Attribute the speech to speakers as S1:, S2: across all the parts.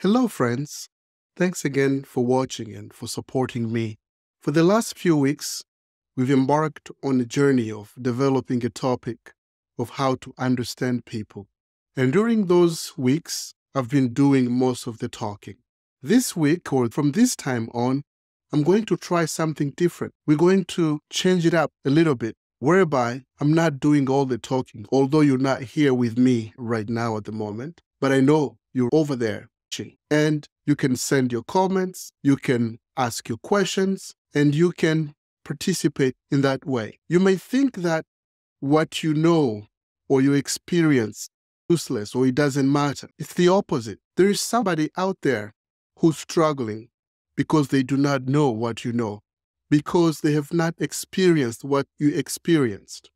S1: Hello, friends. Thanks again for watching and for supporting me. For the last few weeks, we've embarked on a journey of developing a topic of how to understand people. And during those weeks, I've been doing most of the talking. This week, or from this time on, I'm going to try something different. We're going to change it up a little bit, whereby I'm not doing all the talking, although you're not here with me right now at the moment, but I know you're over there and you can send your comments, you can ask your questions, and you can participate in that way. You may think that what you know or you experience useless or it doesn't matter. It's the opposite. There is somebody out there who's struggling because they do not know what you know, because they have not experienced what you experienced.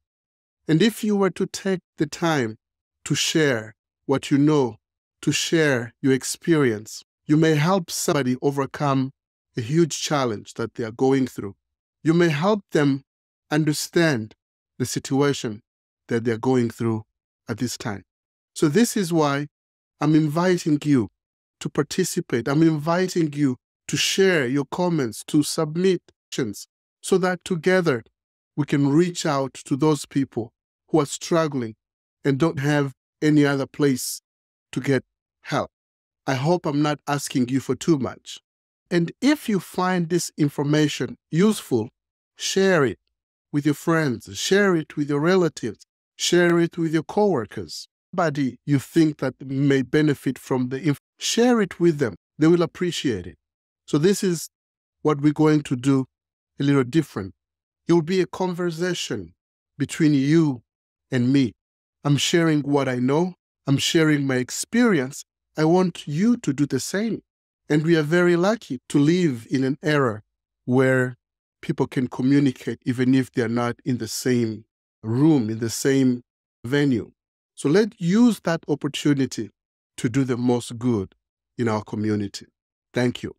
S1: And if you were to take the time to share what you know to share your experience. You may help somebody overcome a huge challenge that they are going through. You may help them understand the situation that they're going through at this time. So, this is why I'm inviting you to participate. I'm inviting you to share your comments, to submit questions, so that together we can reach out to those people who are struggling and don't have any other place to get help. I hope I'm not asking you for too much. And if you find this information useful, share it with your friends, share it with your relatives, share it with your coworkers. Somebody you think that may benefit from the info, share it with them. They will appreciate it. So this is what we're going to do a little different. It will be a conversation between you and me. I'm sharing what I know. I'm sharing my experience I want you to do the same. And we are very lucky to live in an era where people can communicate even if they are not in the same room, in the same venue. So let's use that opportunity to do the most good in our community. Thank you.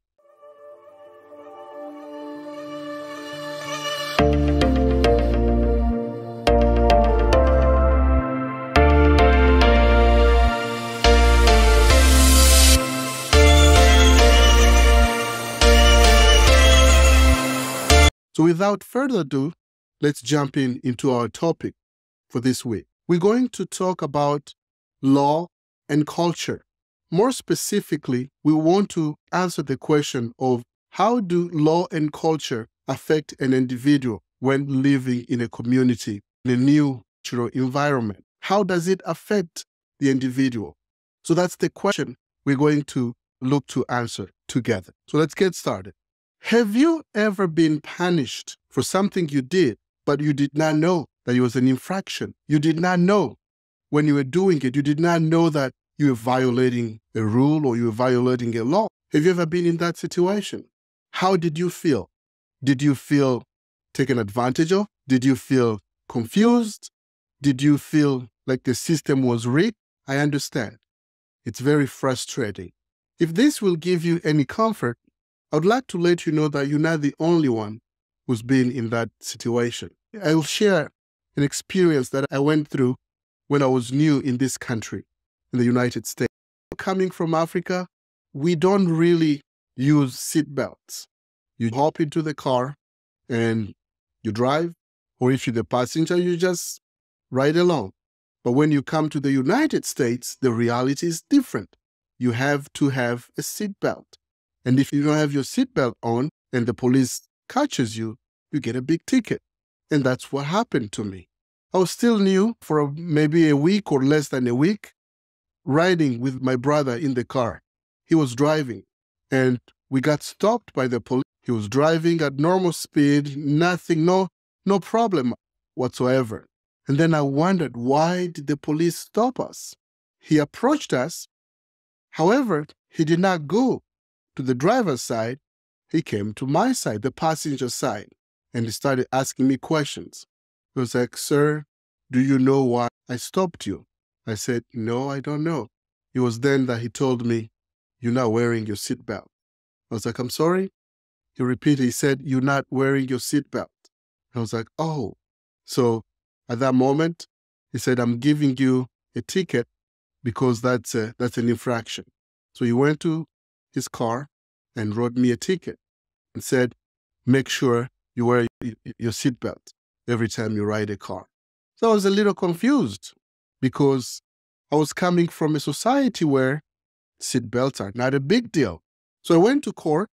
S1: without further ado, let's jump in into our topic for this week. We're going to talk about law and culture. More specifically, we want to answer the question of how do law and culture affect an individual when living in a community, in a new cultural environment? How does it affect the individual? So that's the question we're going to look to answer together. So let's get started. Have you ever been punished for something you did, but you did not know that it was an infraction? You did not know when you were doing it, you did not know that you were violating a rule or you were violating a law. Have you ever been in that situation? How did you feel? Did you feel taken advantage of? Did you feel confused? Did you feel like the system was rigged? I understand. It's very frustrating. If this will give you any comfort, I would like to let you know that you're not the only one who's been in that situation. I will share an experience that I went through when I was new in this country, in the United States. Coming from Africa, we don't really use seatbelts. You hop into the car and you drive, or if you're the passenger, you just ride along. But when you come to the United States, the reality is different. You have to have a seatbelt. And if you don't have your seatbelt on and the police catches you, you get a big ticket. And that's what happened to me. I was still new for maybe a week or less than a week, riding with my brother in the car. He was driving, and we got stopped by the police. He was driving at normal speed, nothing, no, no problem whatsoever. And then I wondered why did the police stop us? He approached us. However, he did not go to the driver's side, he came to my side, the passenger side, and he started asking me questions. He was like, Sir, do you know why I stopped you? I said, No, I don't know. It was then that he told me, You're not wearing your seatbelt. I was like, I'm sorry? He repeated, He said, You're not wearing your seatbelt. I was like, Oh. So at that moment, he said, I'm giving you a ticket because that's, a, that's an infraction. So he went to his car and wrote me a ticket and said, make sure you wear your seatbelt every time you ride a car. So I was a little confused because I was coming from a society where seatbelts are not a big deal. So I went to court.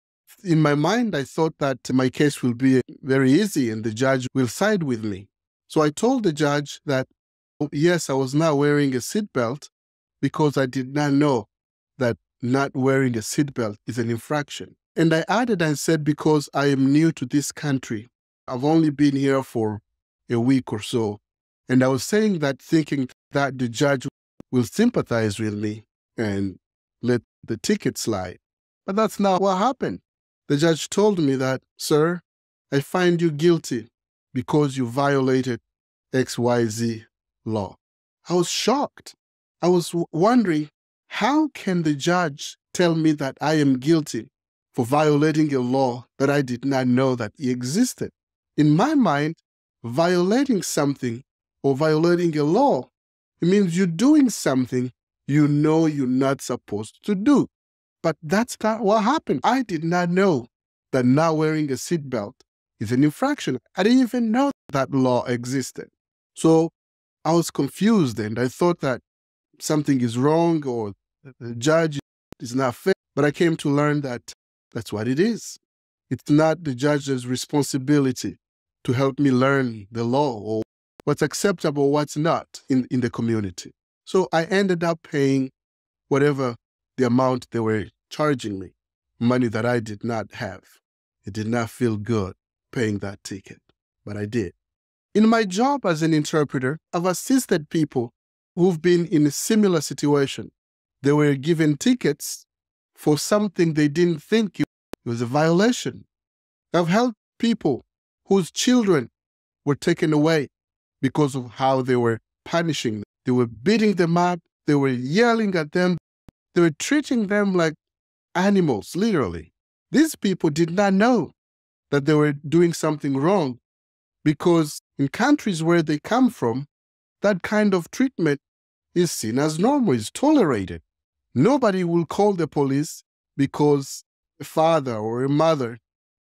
S1: In my mind, I thought that my case will be very easy and the judge will side with me. So I told the judge that, oh, yes, I was not wearing a seatbelt because I did not know that not wearing a seatbelt is an infraction. And I added and said, because I am new to this country, I've only been here for a week or so. And I was saying that thinking that the judge will sympathize with me and let the ticket slide. But that's not what happened. The judge told me that, sir, I find you guilty because you violated XYZ law. I was shocked. I was wondering how can the judge tell me that I am guilty for violating a law that I did not know that existed? In my mind, violating something or violating a law it means you're doing something you know you're not supposed to do. But that's not what happened. I did not know that not wearing a seatbelt is an infraction. I didn't even know that law existed. So I was confused and I thought that something is wrong or the judge is not fair. But I came to learn that that's what it is. It's not the judge's responsibility to help me learn the law or what's acceptable, what's not in, in the community. So I ended up paying whatever the amount they were charging me, money that I did not have. It did not feel good paying that ticket, but I did. In my job as an interpreter, I've assisted people who've been in a similar situation they were given tickets for something they didn't think it was a violation. I've helped people whose children were taken away because of how they were punishing them. They were beating them up, they were yelling at them, they were treating them like animals, literally. These people did not know that they were doing something wrong because in countries where they come from, that kind of treatment is seen as normal, is tolerated. Nobody will call the police because a father or a mother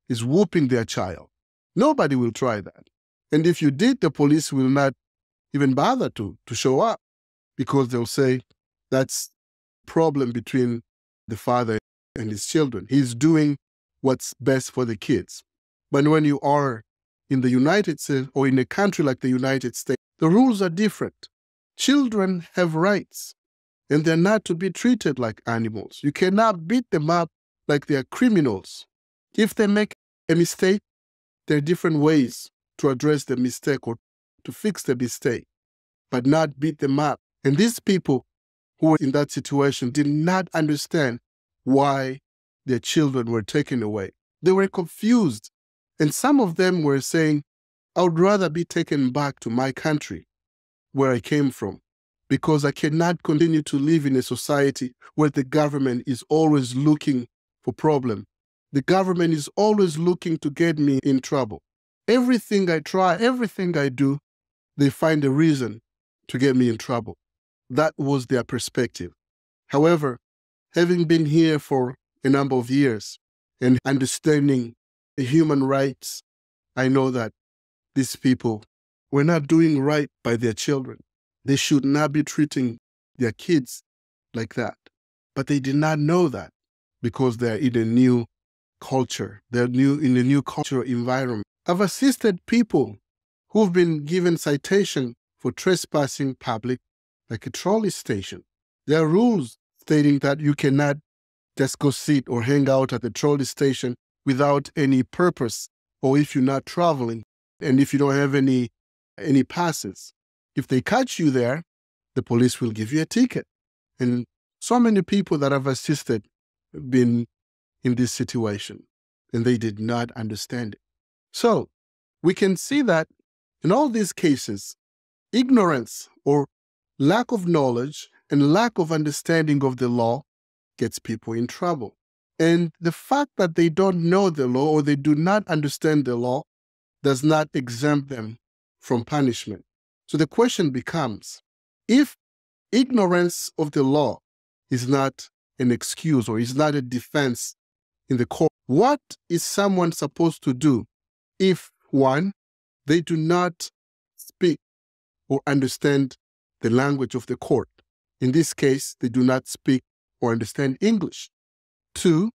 S1: is whooping their child. Nobody will try that. And if you did, the police will not even bother to, to show up because they'll say that's problem between the father and his children. He's doing what's best for the kids. But when you are in the United States or in a country like the United States, the rules are different. Children have rights and they're not to be treated like animals. You cannot beat them up like they're criminals. If they make a mistake, there are different ways to address the mistake or to fix the mistake, but not beat them up. And these people who were in that situation did not understand why their children were taken away. They were confused. And some of them were saying, I would rather be taken back to my country where I came from because I cannot continue to live in a society where the government is always looking for problem. The government is always looking to get me in trouble. Everything I try, everything I do, they find a reason to get me in trouble. That was their perspective. However, having been here for a number of years and understanding the human rights, I know that these people were not doing right by their children. They should not be treating their kids like that. But they did not know that because they're in a new culture. They're new in a new cultural environment. I've assisted people who've been given citation for trespassing public, like a trolley station. There are rules stating that you cannot just go sit or hang out at the trolley station without any purpose or if you're not traveling and if you don't have any any passes. If they catch you there, the police will give you a ticket. And so many people that I've assisted have been in this situation and they did not understand it. So we can see that in all these cases, ignorance or lack of knowledge and lack of understanding of the law gets people in trouble. And the fact that they don't know the law or they do not understand the law does not exempt them from punishment. So the question becomes if ignorance of the law is not an excuse or is not a defense in the court, what is someone supposed to do if one, they do not speak or understand the language of the court? In this case, they do not speak or understand English. Two,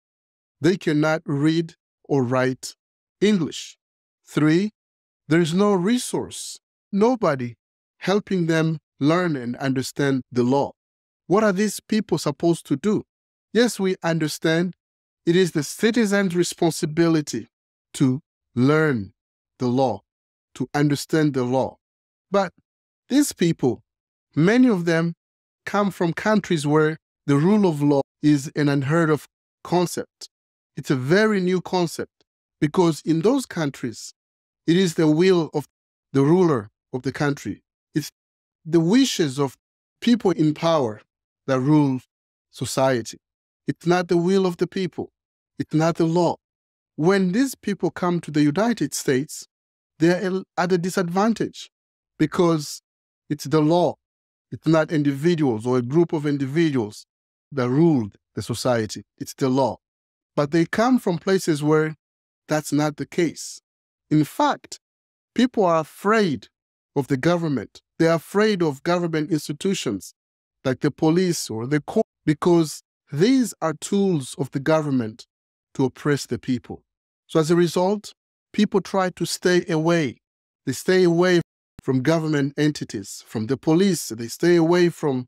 S1: they cannot read or write English. Three, there is no resource nobody helping them learn and understand the law. What are these people supposed to do? Yes, we understand it is the citizen's responsibility to learn the law, to understand the law. But these people, many of them come from countries where the rule of law is an unheard of concept. It's a very new concept because in those countries, it is the will of the ruler of the country. It's the wishes of people in power that rule society. It's not the will of the people. It's not the law. When these people come to the United States, they are at a disadvantage because it's the law. It's not individuals or a group of individuals that ruled the society. It's the law. But they come from places where that's not the case. In fact, people are afraid of the government. They're afraid of government institutions like the police or the court because these are tools of the government to oppress the people. So as a result, people try to stay away. They stay away from government entities, from the police, they stay away from,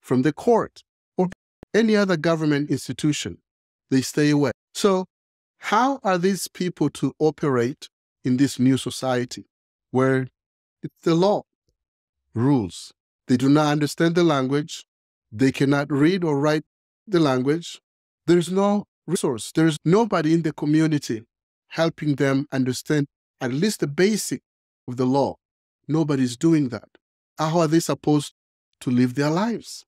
S1: from the court or any other government institution. They stay away. So how are these people to operate in this new society where it's the law, rules. They do not understand the language. They cannot read or write the language. There's no resource. There's nobody in the community helping them understand at least the basic of the law. Nobody's doing that. How are they supposed to live their lives?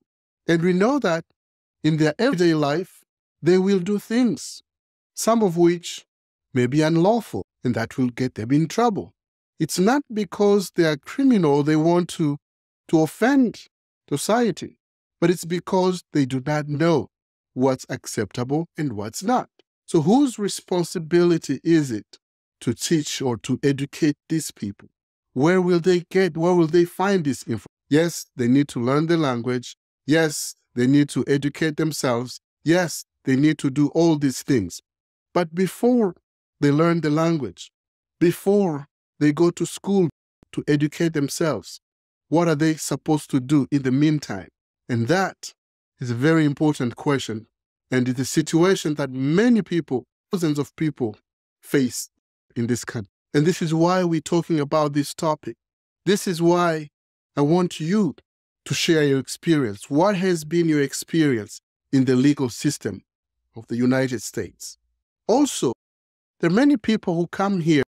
S1: And we know that in their everyday life, they will do things, some of which may be unlawful, and that will get them in trouble. It's not because they are criminal, they want to, to offend society, but it's because they do not know what's acceptable and what's not. So, whose responsibility is it to teach or to educate these people? Where will they get, where will they find this info? Yes, they need to learn the language. Yes, they need to educate themselves. Yes, they need to do all these things. But before they learn the language, before they go to school to educate themselves. What are they supposed to do in the meantime? And that is a very important question. And it's a situation that many people, thousands of people, face in this country. And this is why we're talking about this topic. This is why I want you to share your experience. What has been your experience in the legal system of the United States? Also, there are many people who come here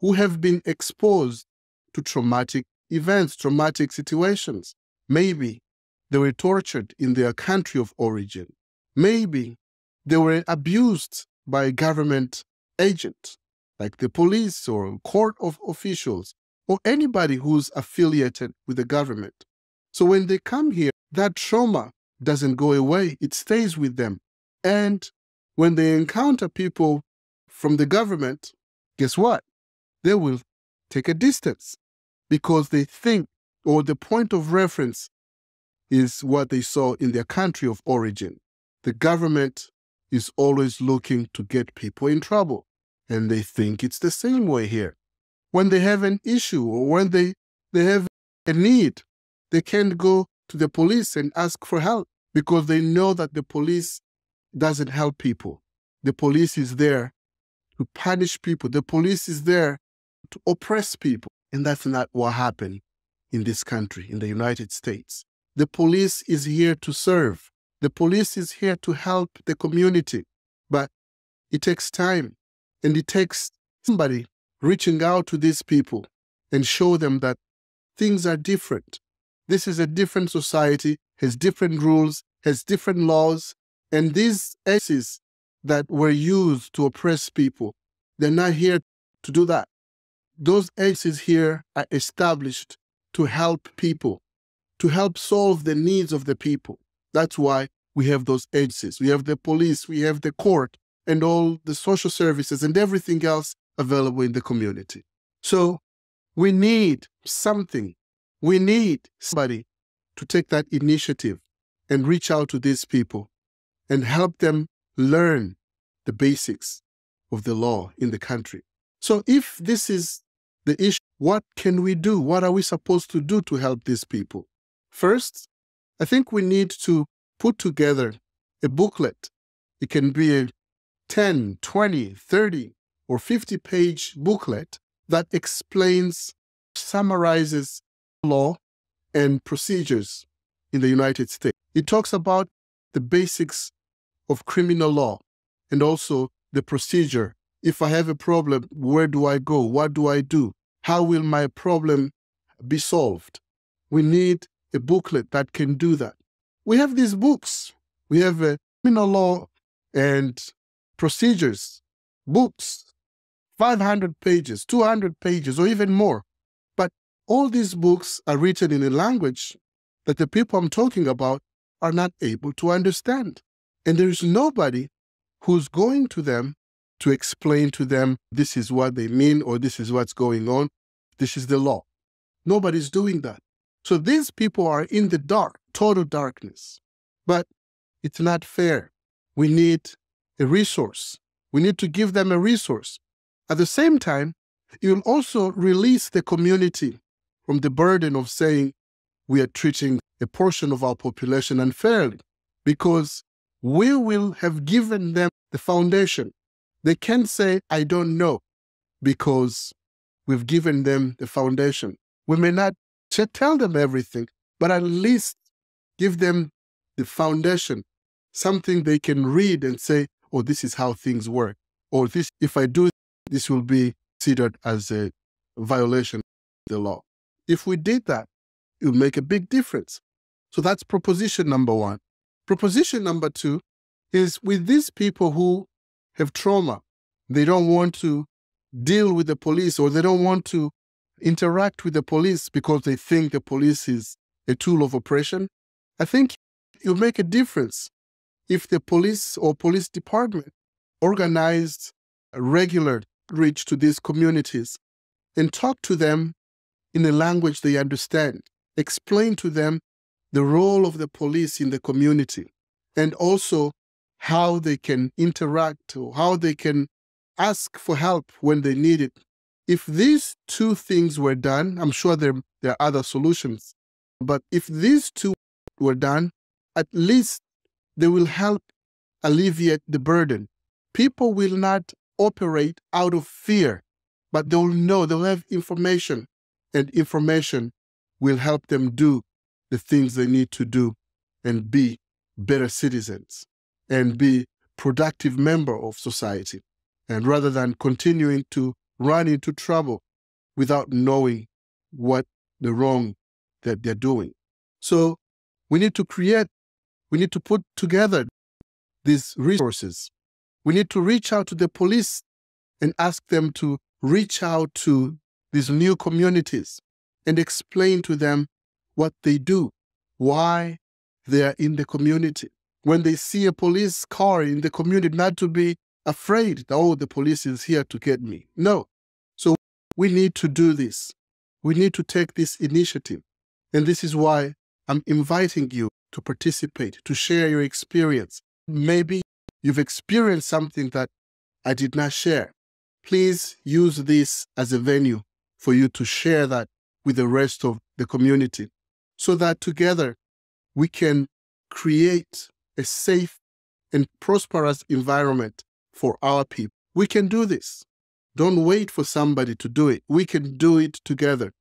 S1: who have been exposed to traumatic events, traumatic situations. Maybe they were tortured in their country of origin. Maybe they were abused by a government agent, like the police or court of officials, or anybody who's affiliated with the government. So when they come here, that trauma doesn't go away, it stays with them. And when they encounter people from the government, guess what? they will take a distance because they think or the point of reference is what they saw in their country of origin. The government is always looking to get people in trouble, and they think it's the same way here. When they have an issue or when they, they have a need, they can't go to the police and ask for help because they know that the police doesn't help people. The police is there to punish people. The police is there to oppress people. And that's not what happened in this country, in the United States. The police is here to serve. The police is here to help the community. But it takes time and it takes somebody reaching out to these people and show them that things are different. This is a different society, has different rules, has different laws, and these axes that were used to oppress people, they're not here to do that those agencies here are established to help people, to help solve the needs of the people. That's why we have those agencies. We have the police, we have the court, and all the social services and everything else available in the community. So we need something. We need somebody to take that initiative and reach out to these people and help them learn the basics of the law in the country. So if this is the issue what can we do? What are we supposed to do to help these people? First, I think we need to put together a booklet. It can be a 10, 20, 30, or 50 page booklet that explains, summarizes law and procedures in the United States. It talks about the basics of criminal law and also the procedure. If I have a problem, where do I go? What do I do? How will my problem be solved? We need a booklet that can do that. We have these books. We have a uh, criminal law and procedures books, 500 pages, 200 pages, or even more. But all these books are written in a language that the people I'm talking about are not able to understand. And there is nobody who's going to them to explain to them this is what they mean or this is what's going on this is the law. Nobody's doing that. So these people are in the dark, total darkness. But it's not fair. We need a resource. We need to give them a resource. At the same time, you will also release the community from the burden of saying we are treating a portion of our population unfairly because we will have given them the foundation. They can say, I don't know, because we've given them the foundation. We may not tell them everything, but at least give them the foundation, something they can read and say, oh, this is how things work. Or this, if I do, this will be considered as a violation of the law. If we did that, it would make a big difference. So that's proposition number one. Proposition number two is with these people who have trauma, they don't want to deal with the police or they don't want to interact with the police because they think the police is a tool of oppression. I think you make a difference if the police or police department organized regular reach to these communities and talk to them in a language they understand, explain to them the role of the police in the community and also how they can interact or how they can ask for help when they need it. If these two things were done, I'm sure there, there are other solutions, but if these two were done, at least they will help alleviate the burden. People will not operate out of fear, but they'll know, they'll have information, and information will help them do the things they need to do and be better citizens and be productive member of society and rather than continuing to run into trouble without knowing what the wrong that they're doing. So we need to create, we need to put together these resources. We need to reach out to the police and ask them to reach out to these new communities and explain to them what they do, why they are in the community. When they see a police car in the community, not to be afraid that, oh, the police is here to get me. No. So we need to do this. We need to take this initiative. And this is why I'm inviting you to participate, to share your experience. Maybe you've experienced something that I did not share. Please use this as a venue for you to share that with the rest of the community so that together we can create a safe and prosperous environment for our people. We can do this. Don't wait for somebody to do it. We can do it together.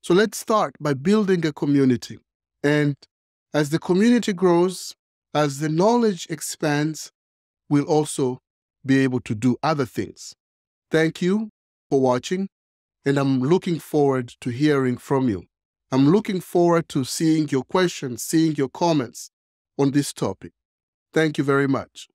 S1: So let's start by building a community. And as the community grows, as the knowledge expands, we'll also be able to do other things. Thank you for watching, and I'm looking forward to hearing from you. I'm looking forward to seeing your questions, seeing your comments on this topic. Thank you very much.